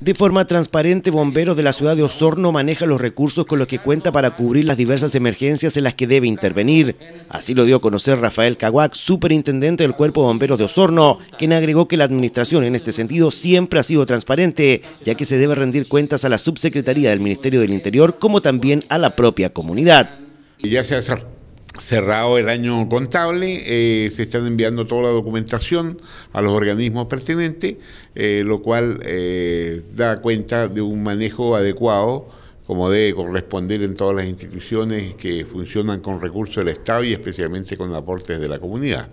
De forma transparente, Bomberos de la ciudad de Osorno maneja los recursos con los que cuenta para cubrir las diversas emergencias en las que debe intervenir. Así lo dio a conocer Rafael Caguac, superintendente del Cuerpo de Bomberos de Osorno, quien agregó que la administración en este sentido siempre ha sido transparente, ya que se debe rendir cuentas a la subsecretaría del Ministerio del Interior como también a la propia comunidad cerrado el año contable, eh, se están enviando toda la documentación a los organismos pertinentes, eh, lo cual eh, da cuenta de un manejo adecuado como debe corresponder en todas las instituciones que funcionan con recursos del Estado y especialmente con aportes de la comunidad.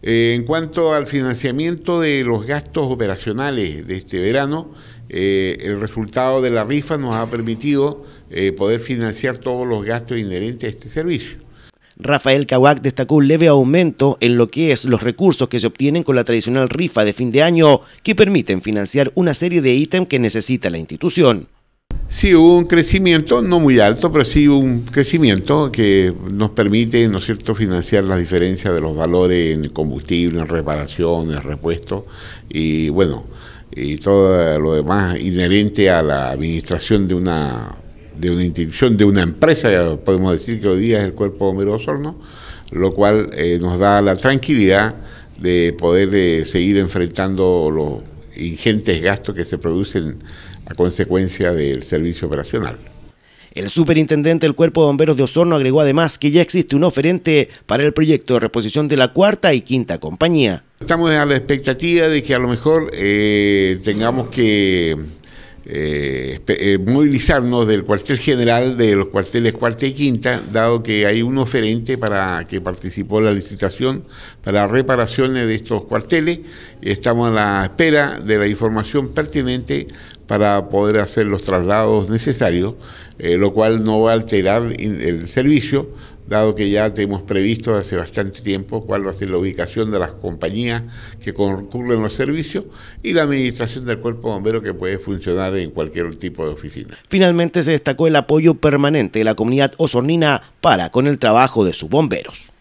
en cuanto al financiamiento de los gastos operacionales de este verano, el resultado de la rifa nos ha permitido poder financiar todos los gastos inherentes a este servicio. Rafael Cahuac destacó un leve aumento en lo que es los recursos que se obtienen con la tradicional rifa de fin de año que permiten financiar una serie de ítems que necesita la institución. Sí, hubo un crecimiento, no muy alto, pero sí un crecimiento que nos permite, ¿no es cierto?, financiar las diferencias de los valores en combustible, en reparación, en repuesto y bueno, y todo lo demás inherente a la administración de una de una institución, de una empresa, podemos decir que hoy día es el cuerpo de Osorno, lo cual eh, nos da la tranquilidad de poder eh, seguir enfrentando los ingentes gastos que se producen a consecuencia del servicio operacional. El superintendente del Cuerpo de Bomberos de Osorno agregó además que ya existe un oferente para el proyecto de reposición de la cuarta y quinta compañía. Estamos a la expectativa de que a lo mejor eh, tengamos que eh, eh, movilizarnos del cuartel general de los cuarteles cuarta y quinta, dado que hay un oferente para que participó en la licitación para reparaciones de estos cuarteles. Estamos a la espera de la información pertinente para poder hacer los traslados necesarios, eh, lo cual no va a alterar el servicio, dado que ya tenemos previsto hace bastante tiempo cuál va a ser la ubicación de las compañías que concurren los servicios y la administración del cuerpo bombero que puede funcionar en cualquier tipo de oficina. Finalmente se destacó el apoyo permanente de la comunidad osornina para con el trabajo de sus bomberos.